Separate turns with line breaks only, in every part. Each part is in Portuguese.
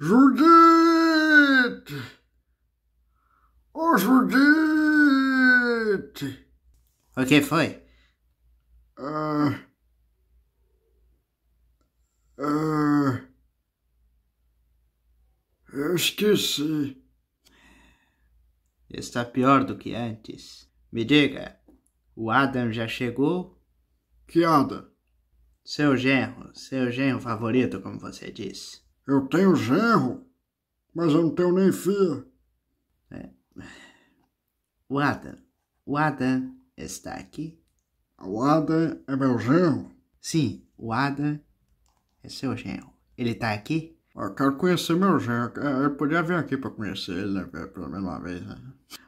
Judite! Ô oh, Judite! O que foi? Ah. Ah. Eu esqueci. Está pior do que antes. Me diga, o Adam já chegou? Que Adam? Seu genro, seu genro favorito, como você disse. Eu tenho genro, mas eu não tenho nem filha. É. O Adam. O Adam está aqui? O Adam é meu genro? Sim, o Adam é seu genro. Ele está aqui? Eu quero conhecer meu genro. Eu podia vir aqui para conhecer ele, né? Pelo menos uma vez, né?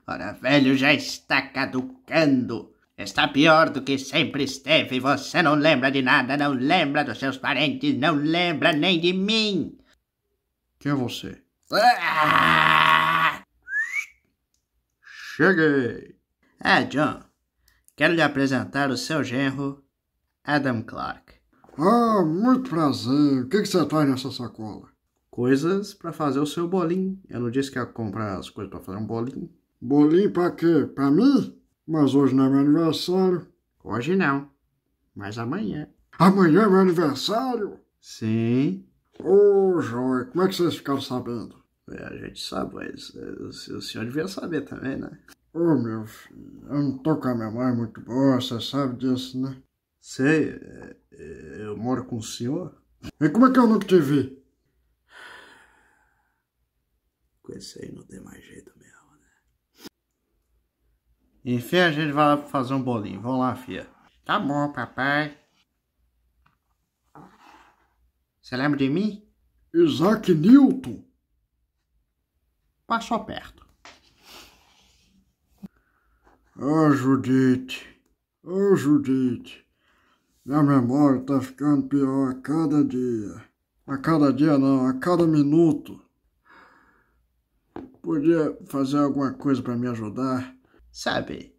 Ora, velho, já está caducando. Está pior do que sempre esteve. Você não lembra de nada, não lembra dos seus parentes, não lembra nem de mim. Quem é você? Ah! Cheguei! É, John. Quero lhe apresentar o seu genro, Adam Clark. Ah, muito prazer. O que, que você traz nessa sacola? Coisas para fazer o seu bolinho. Eu não disse que ia comprar as coisas para fazer um bolinho. Bolinho para quê? Para mim? Mas hoje não é meu aniversário. Hoje não. Mas amanhã. Amanhã é meu aniversário? Sim. Ô, João, como é que vocês ficaram sabendo? É, a gente sabe, mas é, o senhor devia saber também, né? Ô, oh, meu filho, eu não tô com a mãe muito boa, você sabe disso, né? Sei, é, é, eu moro com o senhor. E como é que eu nunca te vi? Com esse aí não tem mais jeito mesmo, né? Enfim, a gente vai lá fazer um bolinho. Vamos lá, filha. Tá bom, papai. Você lembra de mim? Isaac Newton. Passou perto. Ah, oh, Judite, ô oh, Judite, minha memória tá ficando pior a cada dia. A cada dia não, a cada minuto. Podia fazer alguma coisa para me ajudar? Sabe,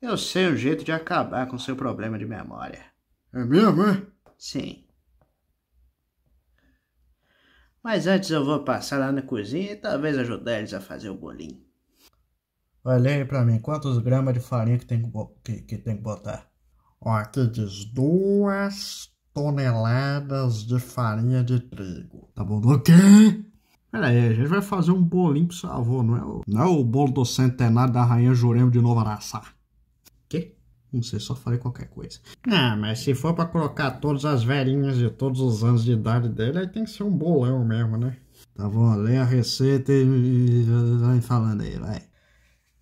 eu sei um jeito de acabar com seu problema de memória. É mesmo, é? Sim. Mas antes eu vou passar lá na cozinha e talvez ajudar eles a fazer o bolinho. Olha aí pra mim, quantos gramas de farinha que tem que, que, que tem que botar? Ó, aqui diz duas toneladas de farinha de trigo. Tá bom do quê? Pera aí, a gente vai fazer um bolinho pro seu avô, não é o, não é o bolo do centenário da Rainha Jurema de Nova Araçá. Quê? Não sei, só falei qualquer coisa. Ah, mas se for para colocar todas as velhinhas de todos os anos de idade dele, aí tem que ser um bolão mesmo, né? Tá bom, lê a receita e vai falando aí, vai.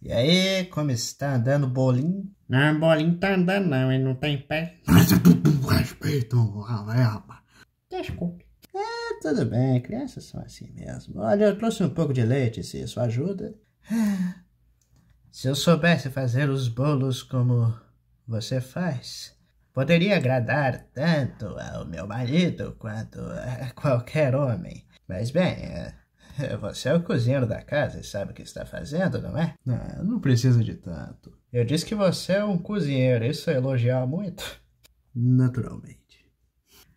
E aí, como está andando o bolinho? Não, o bolinho tá andando não, ele não tem pé. Mas é respeito, galera. Né, Desculpe. É, tudo bem, crianças são assim mesmo. Olha, eu trouxe um pouco de leite, se isso ajuda. Ah, se eu soubesse fazer os bolos como você faz poderia agradar tanto ao meu marido quanto a qualquer homem. Mas bem, é, é, você é o cozinheiro da casa e sabe o que está fazendo, não é? Não, não precisa de tanto. Eu disse que você é um cozinheiro, isso é elogiar muito. Naturalmente.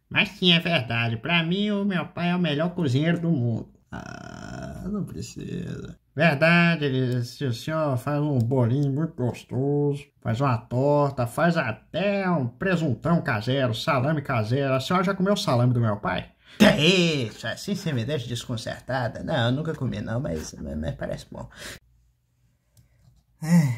Mas sim, é verdade. Para mim, o meu pai é o melhor cozinheiro do mundo. Ah, não precisa. Verdade, eles o senhor faz um bolinho muito gostoso, faz uma torta, faz até um presuntão caseiro, salame caseiro. A senhora já comeu salame do meu pai? Isso, assim você me deixa desconcertada. Não, eu nunca comi não, mas, mas parece bom. É.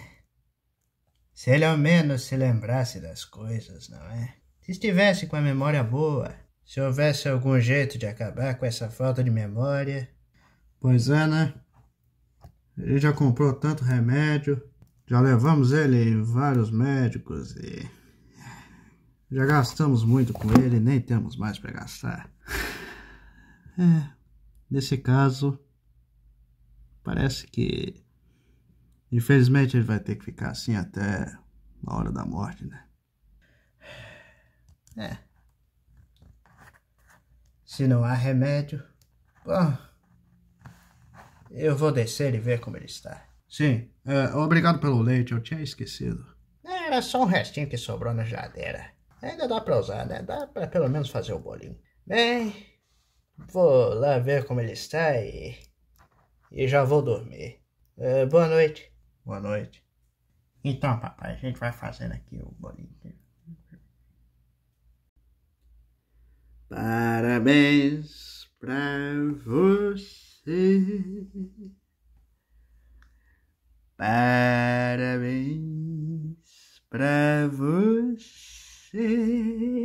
Se ele ao menos se lembrasse das coisas, não é? Se estivesse com a memória boa, se houvesse algum jeito de acabar com essa falta de memória... Pois é, né? Ele já comprou tanto remédio. Já levamos ele em vários médicos e... Já gastamos muito com ele, nem temos mais para gastar. É, nesse caso, parece que... Infelizmente ele vai ter que ficar assim até a hora da morte, né? É. Se não há remédio, bom... Eu vou descer e ver como ele está. Sim, é, obrigado pelo leite, eu tinha esquecido. É, era só um restinho que sobrou na geladeira. Ainda dá pra usar, né? Dá pra pelo menos fazer o bolinho. Bem, vou lá ver como ele está e. e já vou dormir. É, boa noite. Boa noite. Então, papai, a gente vai fazendo aqui o bolinho. Parabéns pra você. Parabéns pra você.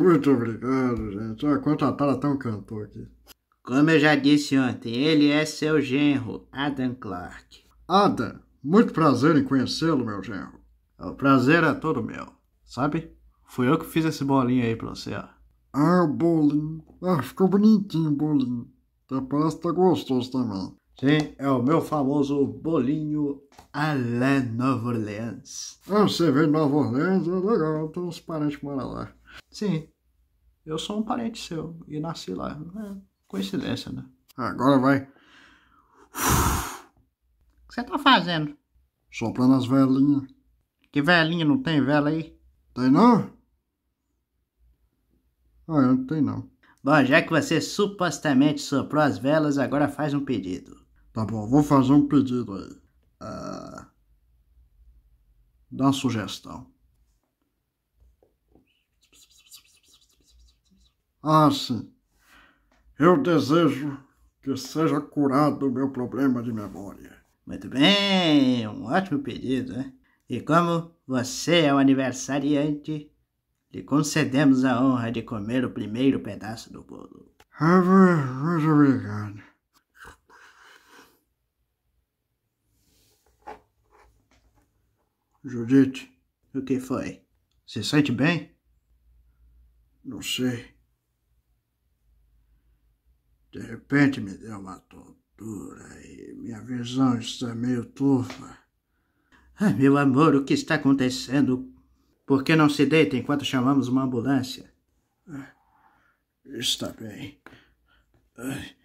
muito obrigado, gente. Olha, contrataram até um cantor aqui. Como eu já disse ontem, ele é seu genro, Adam Clark. Adam, muito prazer em conhecê-lo, meu genro. O prazer é todo meu, sabe? Fui eu que fiz esse bolinho aí pra você, ó. Ah, o bolinho. Ah, ficou bonitinho o bolinho. Até parece que tá gostoso também. Sim, é o meu famoso bolinho Alain Nova Orleans. Ah, você vem de Nova Orleans? É legal, tem uns parentes moram lá. Sim, eu sou um parente seu e nasci lá. É coincidência, né? Ah, agora vai. O que você tá fazendo? Soprando as velhinhas. Que velhinha? Não tem vela aí? Tem não? Ah, eu não tenho não. Bom, já que você supostamente soprou as velas, agora faz um pedido. Tá bom, vou fazer um pedido aí. É, dá uma sugestão. Ah sim, eu desejo que seja curado o meu problema de memória. Muito bem, um ótimo pedido, né? E como você é o aniversariante, lhe concedemos a honra de comer o primeiro pedaço do bolo. Muito obrigado. Judite. O que foi? Se sente bem? Não sei. De repente me deu uma tontura e minha visão está meio turva. meu amor, o que está acontecendo? Por que não se deita enquanto chamamos uma ambulância? É, está bem. Ai.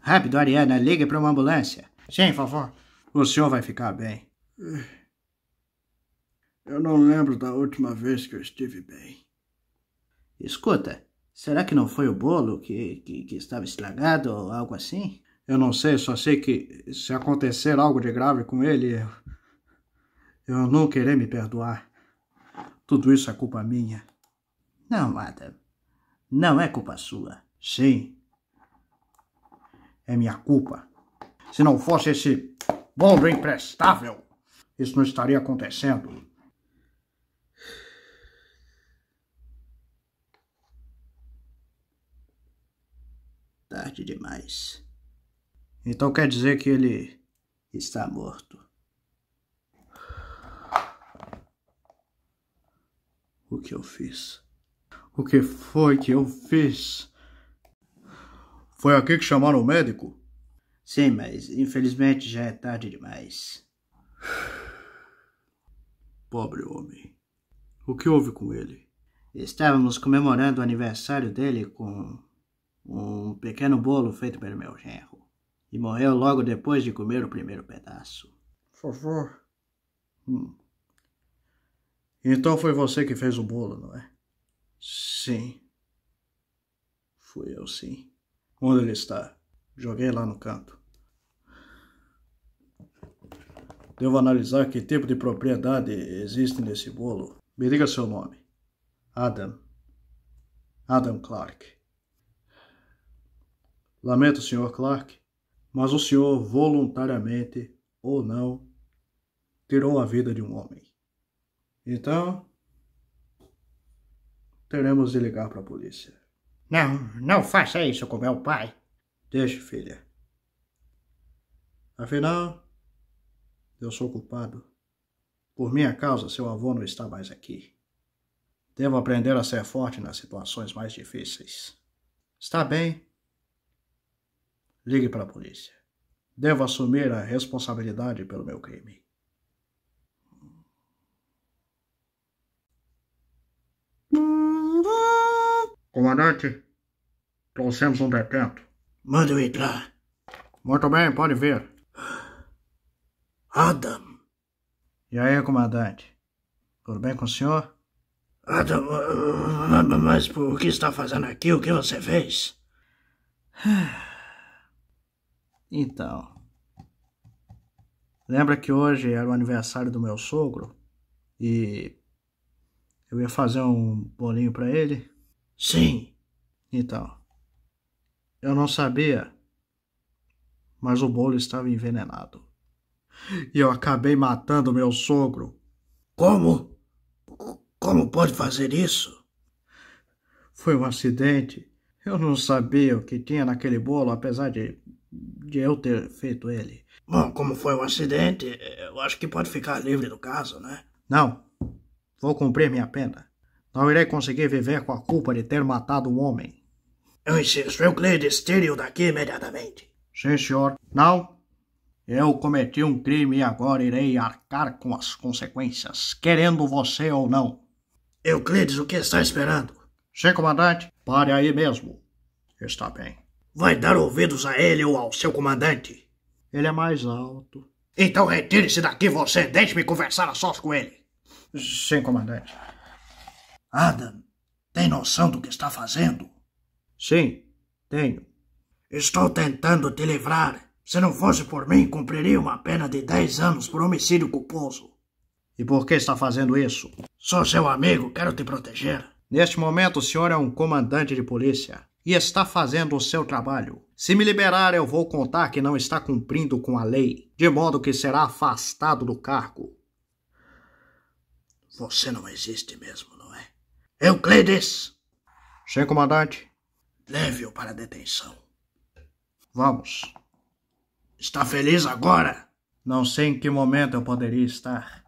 Rápido, Ariana, liga para uma ambulância. Sim, por favor. O senhor vai ficar bem. É. Eu não lembro da última vez que eu estive bem. Escuta, Será que não foi o bolo que, que, que estava estragado ou algo assim? Eu não sei, só sei que se acontecer algo de grave com ele, eu, eu não querer me perdoar. Tudo isso é culpa minha. Não, Adam. Não é culpa sua. Sim. É minha culpa. Se não fosse esse bolo imprestável, isso não estaria acontecendo. Tarde demais. Então quer dizer que ele está morto. O que eu fiz? O que foi que eu fiz? Foi aqui que chamaram o médico? Sim, mas infelizmente já é tarde demais. Pobre homem. O que houve com ele? Estávamos comemorando o aniversário dele com um pequeno bolo feito pelo meu genro, e morreu logo depois de comer o primeiro pedaço. Vovô. Hum. Então foi você que fez o bolo, não é? Sim. Fui eu, sim. Onde ele está? Joguei lá no canto. Devo analisar que tipo de propriedade existe nesse bolo. Me diga seu nome. Adam. Adam Clark. Lamento, Sr. Clark, mas o senhor voluntariamente ou não tirou a vida de um homem. Então, teremos de ligar para a polícia. Não, não faça isso com meu pai. Deixe, filha. Afinal, eu sou culpado. Por minha causa, seu avô não está mais aqui. Devo aprender a ser forte nas situações mais difíceis. Está bem, Ligue para a polícia. Devo assumir a responsabilidade pelo meu crime. Comandante, trouxemos um detento. Mande o entrar. Muito bem, pode ver. Adam. E aí, comandante? Tudo bem com o senhor? Adam, ah, mas por que está fazendo aqui? O que você fez? Então, lembra que hoje era o aniversário do meu sogro e eu ia fazer um bolinho para ele? Sim. Então, eu não sabia, mas o bolo estava envenenado. E eu acabei matando o meu sogro. Como? Como pode fazer isso? Foi um acidente. Eu não sabia o que tinha naquele bolo, apesar de de eu ter feito ele. Bom, como foi um acidente, eu acho que pode ficar livre do caso, né? Não. Vou cumprir minha pena. Não irei conseguir viver com a culpa de ter matado um homem. Eu insisto, Euclides, tire-o daqui imediatamente. Sim, senhor. Não. Eu cometi um crime e agora irei arcar com as consequências, querendo você ou não. Euclides, o que está esperando? Sim, comandante. Pare aí mesmo. Está bem. Vai dar ouvidos a ele ou ao seu comandante? Ele é mais alto. Então retire-se daqui você, deixe-me conversar a sós com ele. Sim, comandante. Adam, tem noção do que está fazendo? Sim, tenho. Estou tentando te livrar. Se não fosse por mim, cumpriria uma pena de 10 anos por homicídio culposo. E por que está fazendo isso? Sou seu amigo, quero te proteger. Neste momento, o senhor é um comandante de polícia e está fazendo o seu trabalho. Se me liberar, eu vou contar que não está cumprindo com a lei, de modo que será afastado do cargo. Você não existe mesmo, não é? Euclides! Sim, comandante. Leve-o para a detenção. Vamos. Está feliz agora? Não sei em que momento eu poderia estar.